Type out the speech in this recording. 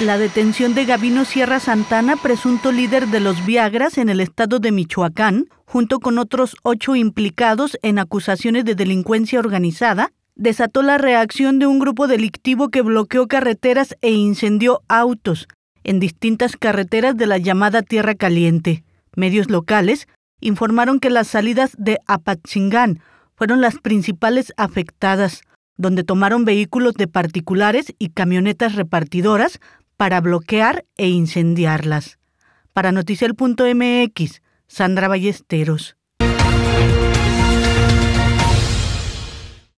La detención de Gabino Sierra Santana, presunto líder de los Viagras en el estado de Michoacán, junto con otros ocho implicados en acusaciones de delincuencia organizada, desató la reacción de un grupo delictivo que bloqueó carreteras e incendió autos en distintas carreteras de la llamada Tierra Caliente. Medios locales informaron que las salidas de Apatzingán fueron las principales afectadas, donde tomaron vehículos de particulares y camionetas repartidoras para bloquear e incendiarlas. Para Noticiel.mx, Sandra Ballesteros.